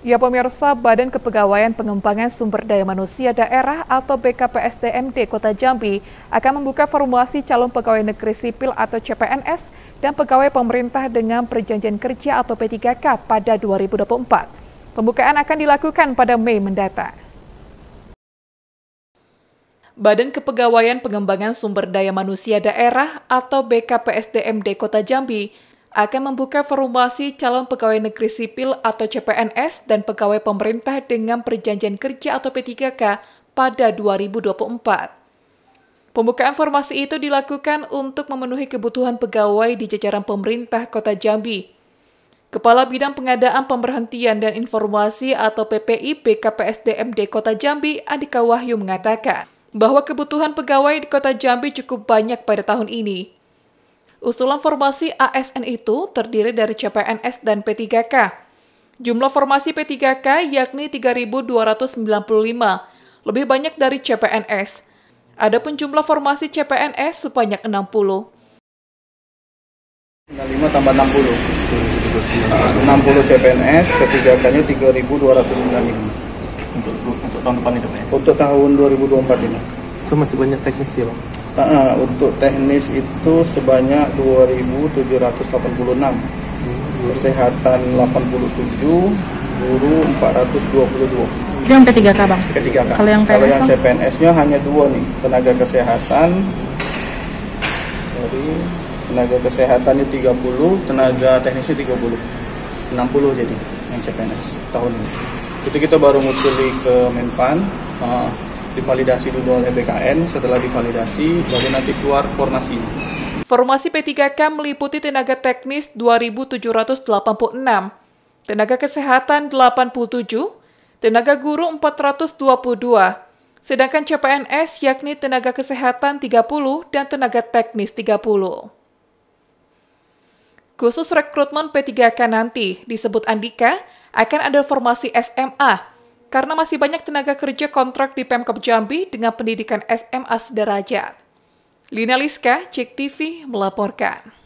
Ya pemirsa, Badan Kepegawaian Pengembangan Sumber Daya Manusia Daerah atau BKPSDMD Kota Jambi akan membuka formulasi calon pegawai negeri sipil atau CPNS dan pegawai pemerintah dengan perjanjian kerja atau P3K pada 2024. Pembukaan akan dilakukan pada Mei mendatang. Badan Kepegawaian Pengembangan Sumber Daya Manusia Daerah atau BKPSDMD Kota Jambi akan membuka formasi calon pegawai negeri sipil atau CPNS dan pegawai pemerintah dengan perjanjian kerja atau P3K pada 2024. Pembukaan formasi itu dilakukan untuk memenuhi kebutuhan pegawai di jajaran pemerintah Kota Jambi. Kepala Bidang Pengadaan Pemberhentian dan Informasi atau PPIP KPSDMD Kota Jambi, Andika Wahyu mengatakan bahwa kebutuhan pegawai di Kota Jambi cukup banyak pada tahun ini. Usulan formasi ASN itu terdiri dari CPNS dan P3K. Jumlah formasi P3K yakni 3.295, lebih banyak dari CPNS. Adapun jumlah formasi CPNS sebanyak 60. 5 tambah 60. 60 CPNS, P3K-nya 3.295. Untuk, untuk tahun depan itu, Pak ya? Untuk tahun 2024 ini. Itu masih banyak teknis ya Bang? uh, untuk teknis itu sebanyak 2786 kesehatan 87 guru 422 itu yang ketiga kabang. Ketiga bang? kalau yang, yang kan? CPNS nya hanya dua nih tenaga kesehatan dari tenaga kesehatannya 30 tenaga teknisnya 30 60 jadi yang CPNS tahun ini itu kita baru ngusuli ke Menpan uh, divalidasi dulu oleh BKN, setelah divalidasi baru nanti keluar formasinya. Formasi P3K meliputi tenaga teknis 2.786, tenaga kesehatan 87, tenaga guru 422, sedangkan CPNS yakni tenaga kesehatan 30 dan tenaga teknis 30. Khusus rekrutmen P3K nanti, disebut Andika, akan ada formasi SMA karena masih banyak tenaga kerja kontrak di Pemkab Jambi dengan pendidikan SMA sederajat. Lina Liska, Cek TV melaporkan.